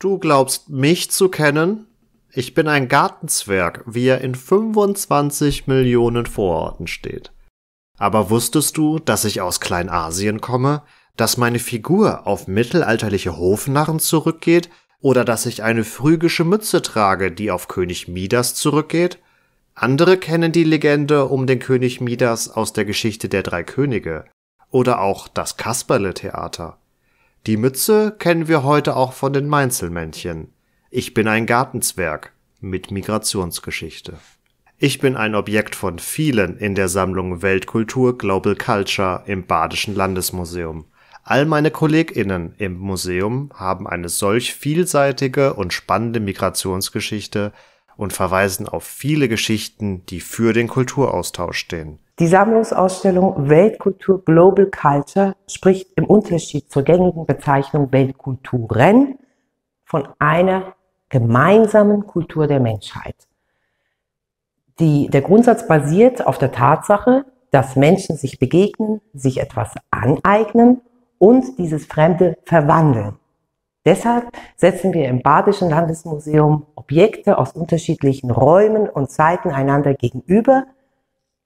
Du glaubst mich zu kennen? Ich bin ein Gartenzwerg, wie er in 25 Millionen Vororten steht. Aber wusstest du, dass ich aus Kleinasien komme, dass meine Figur auf mittelalterliche Hofnarren zurückgeht oder dass ich eine phrygische Mütze trage, die auf König Midas zurückgeht? Andere kennen die Legende um den König Midas aus der Geschichte der drei Könige oder auch das Kasperle-Theater. Die Mütze kennen wir heute auch von den Mainzelmännchen. Ich bin ein Gartenzwerg mit Migrationsgeschichte. Ich bin ein Objekt von vielen in der Sammlung Weltkultur Global Culture im Badischen Landesmuseum. All meine KollegInnen im Museum haben eine solch vielseitige und spannende Migrationsgeschichte und verweisen auf viele Geschichten, die für den Kulturaustausch stehen die Sammlungsausstellung Weltkultur Global Culture spricht im Unterschied zur gängigen Bezeichnung Weltkulturen von einer gemeinsamen Kultur der Menschheit. Die, der Grundsatz basiert auf der Tatsache, dass Menschen sich begegnen, sich etwas aneignen und dieses Fremde verwandeln. Deshalb setzen wir im Badischen Landesmuseum Objekte aus unterschiedlichen Räumen und Zeiten einander gegenüber –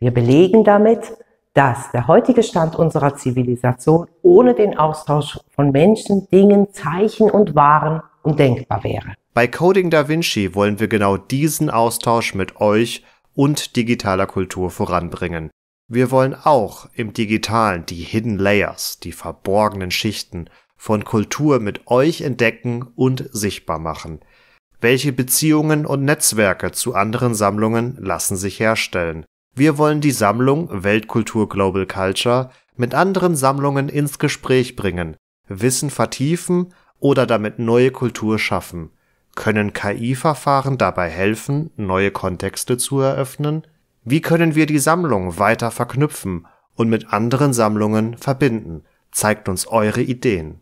wir belegen damit, dass der heutige Stand unserer Zivilisation ohne den Austausch von Menschen, Dingen, Zeichen und Waren undenkbar wäre. Bei Coding Da Vinci wollen wir genau diesen Austausch mit euch und digitaler Kultur voranbringen. Wir wollen auch im digitalen die Hidden Layers, die verborgenen Schichten von Kultur mit euch entdecken und sichtbar machen. Welche Beziehungen und Netzwerke zu anderen Sammlungen lassen sich herstellen? Wir wollen die Sammlung Weltkultur Global Culture mit anderen Sammlungen ins Gespräch bringen, Wissen vertiefen oder damit neue Kultur schaffen. Können KI-Verfahren dabei helfen, neue Kontexte zu eröffnen? Wie können wir die Sammlung weiter verknüpfen und mit anderen Sammlungen verbinden? Zeigt uns eure Ideen